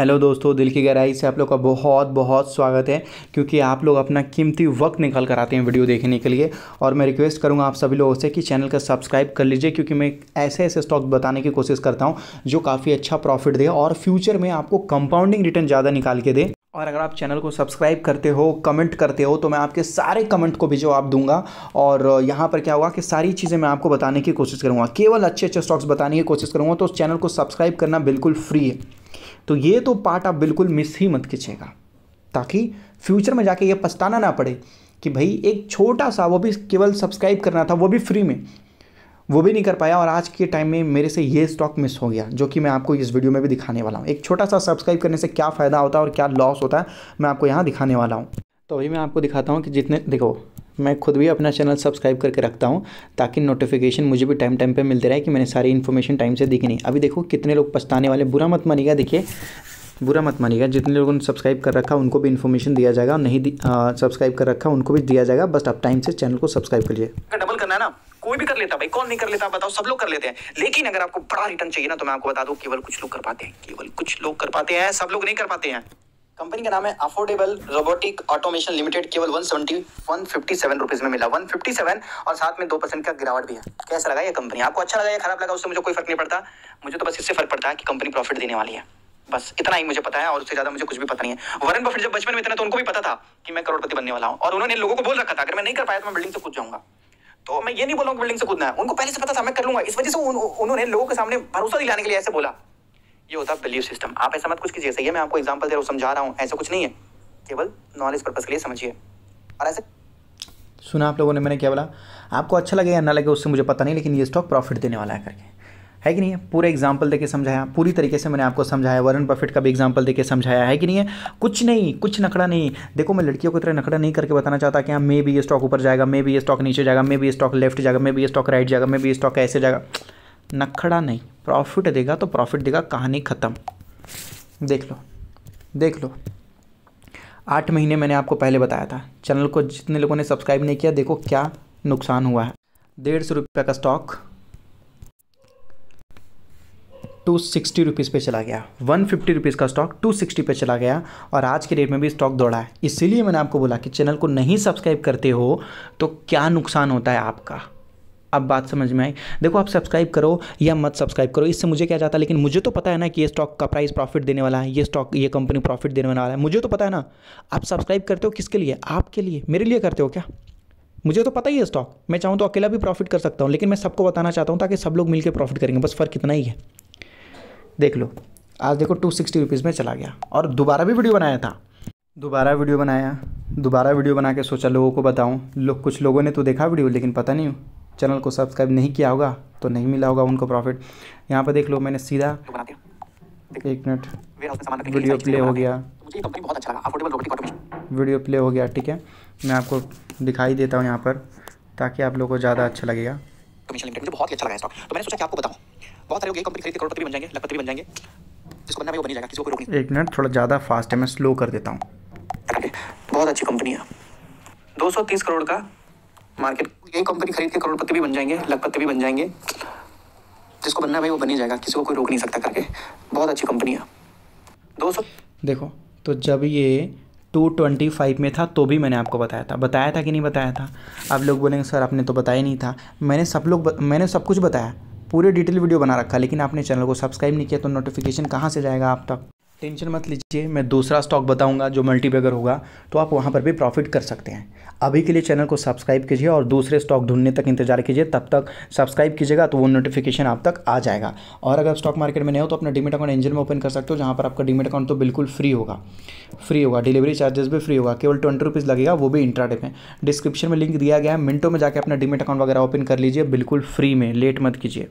hello दोस्तों दिल की गहराई से आप लोग का बहुत बहुत स्वागत है क्योंकि आप लोग अपना कीमती वक्त निकाल कर आते हैं वीडियो देखने के लिए और मैं रिक्वेस्ट करूँगा आप सभी लोगों से कि चैनल का सब्सक्राइब कर लीजिए क्योंकि मैं ऐसे ऐसे स्टॉक बताने की कोशिश करता हूँ जो काफ़ी अच्छा प्रॉफिट दे और फ्यूचर में आपको कंपाउंडिंग रिटर्न ज़्यादा निकाल के दे और अगर आप चैनल को सब्सक्राइब करते हो कमेंट करते हो तो मैं आपके सारे कमेंट को भी जवाब दूंगा और यहाँ पर क्या होगा कि सारी चीज़ें मैं आपको बताने की कोशिश करूँगा केवल अच्छे अच्छे स्टॉक्स बताने की कोशिश करूँगा तो उस चैनल को सब्सक्राइब करना बिल्कुल फ्री है तो ये तो पार्ट आप बिल्कुल मिस ही मत कीजिएगा ताकि फ्यूचर में जाके ये पछताना ना पड़े कि भाई एक छोटा सा वो भी केवल सब्सक्राइब करना था वो भी फ्री में वो भी नहीं कर पाया और आज के टाइम में मेरे से ये स्टॉक मिस हो गया जो कि मैं आपको इस वीडियो में भी दिखाने वाला हूँ एक छोटा सा सब्सक्राइब करने से क्या फ़ायदा होता है और क्या लॉस होता है मैं आपको यहाँ दिखाने वाला हूँ तो अभी मैं आपको दिखाता हूँ कि जितने देखो मैं खुद भी अपना चैनल सब्सक्राइब करके रखता हूँ ताकि नोटिफिकेशन मुझे भी टाइम टाइम पे मिलते रहे कि मैंने सारी इन्फॉर्मेशन टाइम से दिखी नहीं अभी देखो कितने लोग पछताने वाले बुरा मत मानिएगा देखिए बुरा मत मानिएगा जितने लोगों ने सब्सक्राइब कर रखा उनको भी इन्फॉर्मेशन दिया जाएगा और नहीं सब्सक्राइब कर रखा उनको भी दिया जाएगा बस आप टाइम से चैनल को सब्सक्राइब करिए डबल करना है ना कोई भी कर लेता भाई कौन नहीं कर लेता बताओ सब लोग कर लेते हैं लेकिन अगर आपको बड़ा रिटर्न चाहिए ना तो मैं आपको बता दूं केवल कुछ लोग कर पाते हैं केवल कुछ लोग कर पाते हैं सब लोग नहीं कर पाते हैं कंपनी का नाम है अफोर्डेबल रोबोटिक ऑटोमेशन लिमिटेड केवल one seventy one fifty seven rupees में मिला वन फिफ्टी सेवन और साथ में दो परसेंट का गिरावट भी है कैसा लगा ये कंपनी आपको अच्छा लगा या खराब लगा उससे मुझे कोई फर्क नहीं पड़ता मुझे तो बस इससे फर्क पड़ता है कि कंपनी प्रॉफिट देने वाली है बस इतना ही मुझे पता है और उससे ज्यादा मुझे कुछ भी पता नहीं है वरन बफेट जब बचपन में इतना तो उनको भी पता था कि मैं करोड़पति बनने वाला हूँ और उन्होंने लोगों को बोल रखा था अगर मैं नहीं कर पाया तो मैं बिल्डिंग से कूद जाऊंगा तो मैं ये नहीं बोला बिल्डिंग से कूदना है उनको पहले से पता था मैं कर लूंगा इस वजह से उन्होंने लोगों के सामने भरोसा दिलाने के लिए ऐसे बोला ये होता है बिलीव सिस्टम आप ऐसा मत कुछ कीजिए सही है मैं आपको एग्जाम्पल दे रहा हूँ समझा रहा हूँ ऐसा कुछ नहीं है केवल नॉलेज पर्पज़ के लिए समझिए और ऐसे सुना आप लोगों ने मैंने क्या बोला आपको अच्छा लगे या ना लगे उससे मुझे पता नहीं लेकिन ये स्टॉक प्रॉफिट देने वाला है करके है कि नहीं है पूरा एग्जाम्पल देके समझाया पूरी तरीके से मैंने आपको समझाया वरुण बफेट का भी एग्जाम्पल देके समझाया है कि नहीं है कुछ नहीं कुछ नखड़ा नहीं देखो मैं लड़कियों को तरह नखड़ा नहीं करके बताना चाहता कि हाँ मे भी ये स्टॉक ऊपर जाएगा मे भी ये स्टॉक नीचे जाएगा मे भी ये स्टॉक लेफ्ट जाएगा मे भी ये स्टॉक राइट जाएगा मे भी ये स्टॉक ऐसे जाएगा नखड़ा नहीं प्रॉफिट देगा तो प्रॉफिट देगा कहानी ख़त्म देख लो देख लो आठ महीने मैंने आपको पहले बताया था चैनल को जितने लोगों ने सब्सक्राइब नहीं किया देखो क्या नुकसान हुआ है डेढ़ सौ रुपये का स्टॉक टू सिक्सटी रुपीज़ पे चला गया वन फिफ्टी रुपीज़ का स्टॉक टू सिक्सटी पे चला गया और आज के डेट में भी स्टॉक दौड़ा है इसीलिए मैंने आपको बोला कि चैनल को नहीं सब्सक्राइब करते हो तो क्या नुकसान होता है आपका अब बात समझ में आई देखो आप सब्सक्राइब करो या मत सब्सक्राइब करो इससे मुझे क्या जाता है लेकिन मुझे तो पता है ना कि ये स्टॉक का प्राइस प्रॉफिट देने वाला है ये स्टॉक ये कंपनी प्रॉफिट देने वाला है मुझे तो पता है ना आप सब्सक्राइब करते हो किसके लिए आपके लिए मेरे लिए करते हो क्या मुझे तो पता ही है स्टॉक मैं चाहूँ तो अकेला भी प्रॉफिट कर सकता हूँ लेकिन मैं सबको बताना चाहता हूँ ताकि सब लोग मिलकर प्रॉफिट करेंगे बस फ़र्क इतना ही है देख लो आज देखो टू सिक्सटी रुपीज़ में चला गया और दोबारा भी वीडियो बनाया था दोबारा वीडियो बनाया दोबारा वीडियो बना के सोचा लोगों को बताऊँ लोग कुछ लोगों ने तो देखा वीडियो लेकिन पता नहीं चैनल को सब्सक्राइब नहीं किया होगा तो नहीं मिला होगा उनको प्रॉफिट यहाँ पर देख लो मैंने सीधा एक मिनट वीडियो प्ले हो गया वीडियो प्ले हो गया ठीक है मैं आपको दिखाई देता हूँ यहाँ पर ताकि आप लोगों को ज़्यादा अच्छा लगेगा अच्छा तो एक मिनट थोड़ा ज़्यादा फास्ट है मैं स्लो कर देता हूँ बहुत अच्छी कंपनी है 230 करोड़ का मार्केट यही कंपनी खरीद के करोड़पति भी बन जाएंगे लखपति भी बन जाएंगे जिसको बनना भाई वो बन ही जाएगा किसी को कोई रोक नहीं सकता करके बहुत अच्छी कंपनी है दो देखो तो जब ये टू ट्वेंटी फाइव में था तो भी मैंने आपको बताया था बताया था कि नहीं बताया था आप लोग बोलेंगे सर आपने तो बताया नहीं था मैंने सब लोग मैंने सब कुछ बताया पूरे डिटेल वीडियो बना रखा लेकिन आपने चैनल को सब्सक्राइब नहीं किया तो नोटिफिकेशन कहाँ से जाएगा आप तक टेंशन मत लीजिए मैं दूसरा स्टॉक बताऊंगा जो मल्टीबैगर होगा तो आप वहां पर भी प्रॉफिट कर सकते हैं अभी के लिए चैनल को सब्सक्राइब कीजिए और दूसरे स्टॉक ढूंढने तक इंतजार कीजिए तब तक सब्सक्राइब कीजिएगा तो वो नोटिफिकेशन आप तक आ जाएगा और अगर स्टॉक मार्केट में नहीं हो तो अपना डिमिट अकाउंट एंजल में ओपन कर सकते हो जहाँ पर आपका डिमिट अकाउंट तो बिल्कुल फ्री होगा फ्री होगा डिलीवरी चार्जेस भी फ्री होगा केवल ट्वेंटी रुपीज़ लगेगा वो भी इंट्राडे में डिस्क्रिप्शन में लिंक दिया गया है मिनटों में जाकर अपना डिमिट अकाउंट वगैरह ओपन कर लीजिए बिल्कुल फ्री में लेट मत कीजिए